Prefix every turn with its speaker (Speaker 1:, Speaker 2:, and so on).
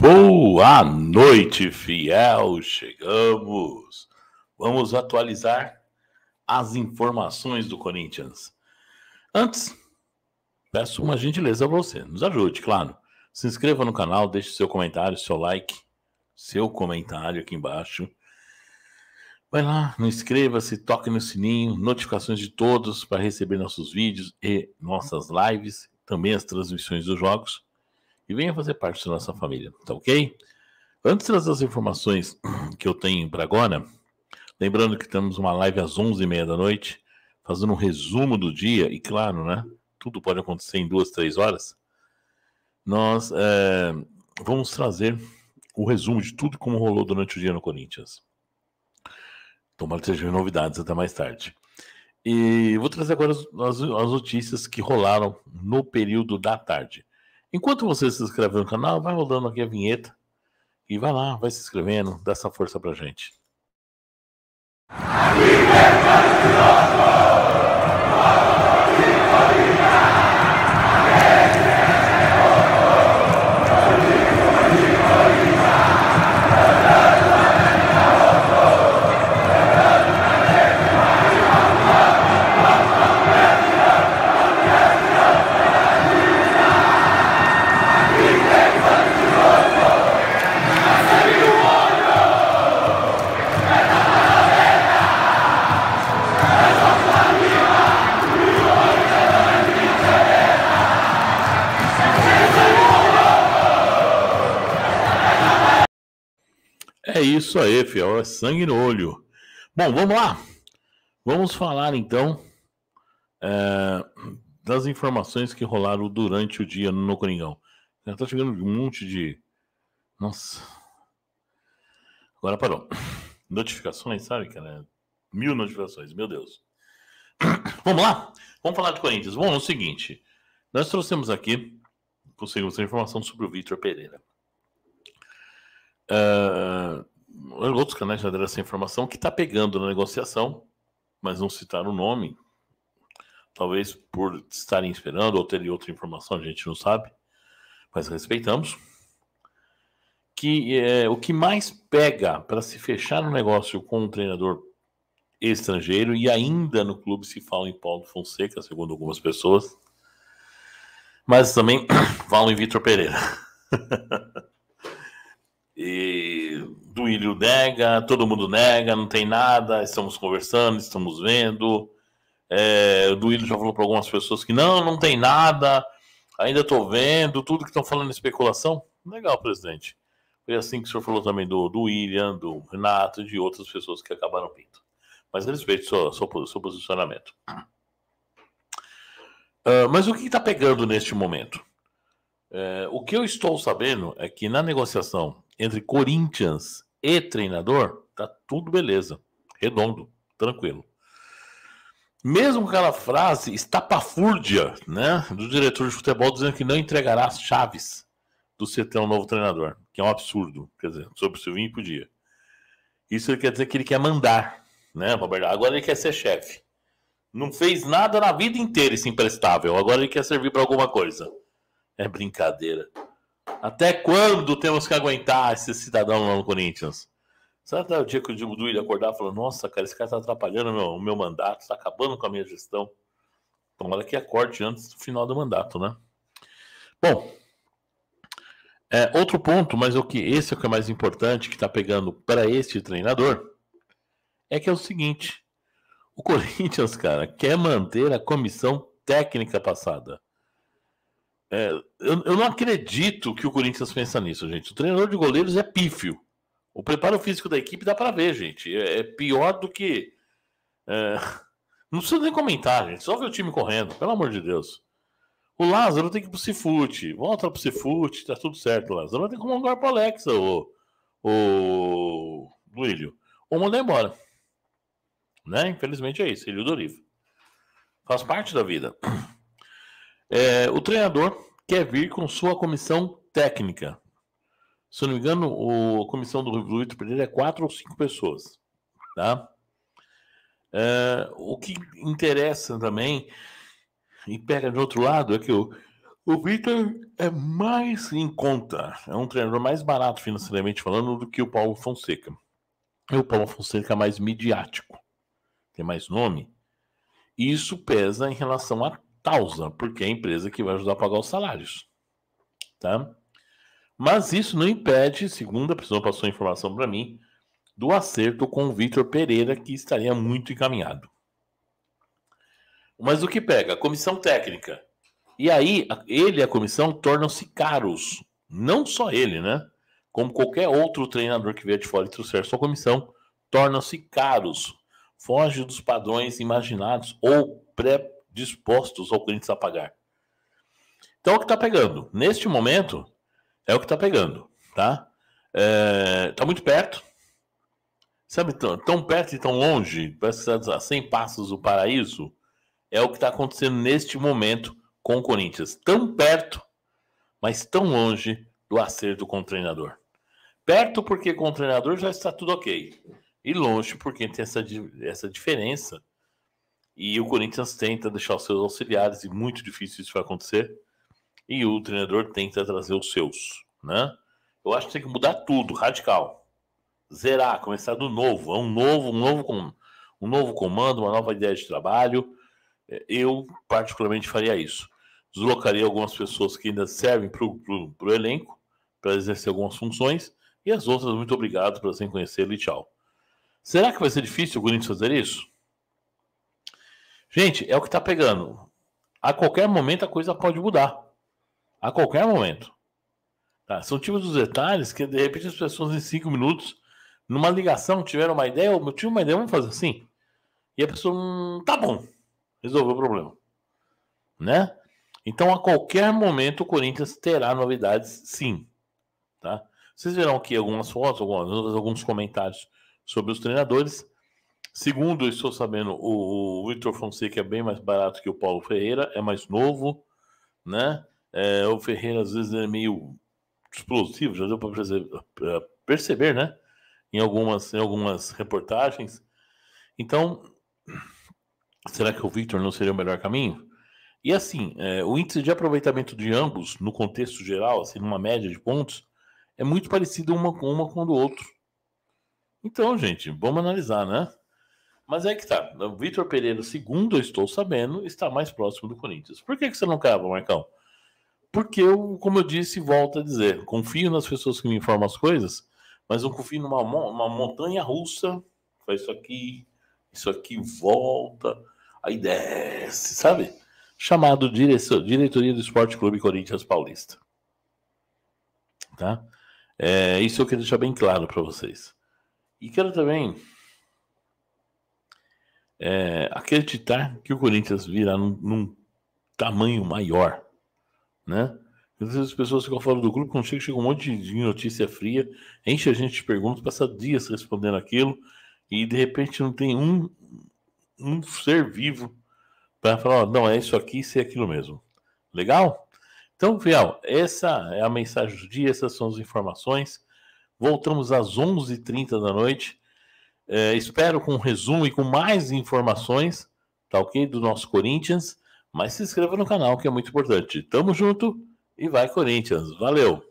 Speaker 1: Boa noite, fiel. Chegamos. Vamos atualizar as informações do Corinthians. Antes, peço uma gentileza a você. Nos ajude, claro. Se inscreva no canal, deixe seu comentário, seu like, seu comentário aqui embaixo. Vai lá, não inscreva-se, toque no sininho, notificações de todos para receber nossos vídeos e nossas lives, também as transmissões dos jogos e venha fazer parte da nossa família, tá ok? Antes de trazer as informações que eu tenho para agora, lembrando que temos uma live às 11h30 da noite, fazendo um resumo do dia, e claro, né? Tudo pode acontecer em duas, três horas. Nós é, vamos trazer o resumo de tudo como rolou durante o dia no Corinthians. Tomara que sejam novidades até mais tarde. E vou trazer agora as, as, as notícias que rolaram no período da tarde. Enquanto você se inscreve no canal, vai rodando aqui a vinheta e vai lá, vai se inscrevendo, dá essa força pra gente. É isso aí, fiel. É sangue no olho. Bom, vamos lá. Vamos falar então é, das informações que rolaram durante o dia no Coringão. Já tá chegando um monte de. Nossa. Agora parou. Notificações, sabe, cara? Mil notificações, meu Deus. Vamos lá? Vamos falar de Corinthians. Bom, é o seguinte. Nós trouxemos aqui, conseguimos informação sobre o Vitor Pereira. É, outros canais né, já deram essa informação, que está pegando na negociação, mas não citaram o nome, talvez por estarem esperando ou terem outra informação, a gente não sabe, mas respeitamos. Que é, o que mais pega para se fechar um negócio com um treinador estrangeiro, e ainda no clube se fala em Paulo Fonseca, segundo algumas pessoas, mas também falam em Vitor Pereira. e Willio nega, todo mundo nega, não tem nada, estamos conversando, estamos vendo. É, o Duílio já falou para algumas pessoas que não, não tem nada, ainda estou vendo, tudo que estão falando é especulação. Legal, presidente. Foi assim que o senhor falou também do, do William, do Renato, de outras pessoas que acabaram pinto. Mas respeito seu, seu, seu posicionamento. Uh, mas o que está pegando neste momento? Uh, o que eu estou sabendo é que na negociação entre Corinthians e treinador, tá tudo beleza. Redondo, tranquilo. Mesmo aquela frase estapafúrdia, né, do diretor de futebol dizendo que não entregará as chaves do CT ao novo treinador, que é um absurdo, quer dizer, sobre o Silvinho podia. Isso quer dizer que ele quer mandar, né, Roberto? Agora ele quer ser chefe. Não fez nada na vida inteira esse imprestável, agora ele quer servir para alguma coisa. É brincadeira. Até quando temos que aguentar esse cidadão lá no Corinthians? Sabe até o dia que o Diego Duílio acordar e falar: Nossa, cara, esse cara está atrapalhando meu, o meu mandato, está acabando com a minha gestão. Tomara que acorde antes do final do mandato, né? Bom, é, outro ponto, mas o que esse é o que é mais importante que está pegando para este treinador, é que é o seguinte: o Corinthians, cara, quer manter a comissão técnica passada. É, eu, eu, não acredito que o Corinthians pensa nisso, gente. O treinador de goleiros é pífio. O preparo físico da equipe dá para ver, gente. É, é, pior do que. É... Não precisa nem comentar, gente. Só ver o time correndo, pelo amor de Deus. O Lázaro tem que ir pro Cifute. Volta pro Cifute, tá tudo certo, Lázaro. Tem que arrumar um lugar pro Alexa, o. O. Duílio. Ou mandar é embora. Né? Infelizmente é isso. Ele o Doriva. Faz parte da vida. É, o treinador quer vir com sua comissão técnica. Se eu não me engano, o, a comissão do Vitor Pereira é quatro ou cinco pessoas. Tá? É, o que interessa também, e pega de outro lado, é que o, o Vitor é mais em conta, é um treinador mais barato financeiramente falando do que o Paulo Fonseca. E o Paulo Fonseca é mais midiático, tem mais nome. Isso pesa em relação a Tausa, porque é a empresa que vai ajudar a pagar os salários. Tá? Mas isso não impede, segundo a pessoa passou a informação para mim, do acerto com o Vitor Pereira, que estaria muito encaminhado. Mas o que pega? Comissão técnica. E aí, ele e a comissão tornam-se caros. Não só ele, né? Como qualquer outro treinador que vier de fora e trouxer sua comissão, tornam-se caros. Foge dos padrões imaginados ou pré dispostos ao cliente a pagar. Então é o que está pegando. Neste momento, é o que está pegando, tá? É, tá muito perto. Sabe, tão, tão perto e tão longe, tá a 100 passos do paraíso, é o que está acontecendo neste momento com o Corinthians. Tão perto, mas tão longe do acerto com o treinador. Perto porque com o treinador já está tudo ok. E longe porque tem essa, essa diferença e o Corinthians tenta deixar os seus auxiliares, e muito difícil isso vai acontecer. E o treinador tenta trazer os seus, né? Eu acho que tem que mudar tudo, radical. Zerar, começar do novo. É um novo, um novo, com, um novo comando, uma nova ideia de trabalho. É, eu, particularmente, faria isso. Deslocaria algumas pessoas que ainda servem para o elenco, para exercer algumas funções, e as outras, muito obrigado por sem conhecer e tchau. Será que vai ser difícil o Corinthians fazer isso? Gente, é o que está pegando. A qualquer momento a coisa pode mudar. A qualquer momento. Tá? São tipos dos detalhes que, de repente, as pessoas em cinco minutos, numa ligação, tiveram uma ideia, eu tive uma ideia, vamos fazer assim. E a pessoa, hum, tá bom, resolveu o problema. Né? Então, a qualquer momento, o Corinthians terá novidades, sim. Tá? Vocês verão aqui algumas fotos, algumas, alguns comentários sobre os treinadores. Segundo, estou sabendo, o, o Fonseca é bem mais barato que o Paulo Ferreira, é mais novo, né? É, o Ferreira às vezes é meio explosivo, já deu para perceber, né? Em algumas, em algumas reportagens. Então, será que o Victor não seria o melhor caminho? E assim, é, o índice de aproveitamento de ambos, no contexto geral, assim, numa média de pontos, é muito parecido uma com uma com o outro. Então, gente, vamos analisar, né? Mas é que tá. O Vitor Pereira, segundo eu estou sabendo, está mais próximo do Corinthians. Por que, que você não cava, Marcão? Porque eu, como eu disse, volto a dizer, confio nas pessoas que me informam as coisas, mas não confio numa uma montanha russa. Faz isso aqui, isso aqui volta, aí desce, sabe? Chamado direção, Diretoria do Esporte Clube Corinthians Paulista. Tá? É, isso eu quero deixar bem claro para vocês. E quero também é, acreditar que o Corinthians virá num, num tamanho maior, né? Às vezes as pessoas ficam fora do grupo, quando chega, chega um monte de notícia fria, enche a gente de perguntas, passa dias respondendo aquilo, e de repente não tem um, um ser vivo para falar, não, é isso aqui, isso é aquilo mesmo. Legal? Então, Fiel, essa é a mensagem do dia, essas são as informações. Voltamos às 11h30 da noite é, espero com um resumo e com mais informações, tá ok? Do nosso Corinthians. Mas se inscreva no canal que é muito importante. Tamo junto e vai, Corinthians. Valeu!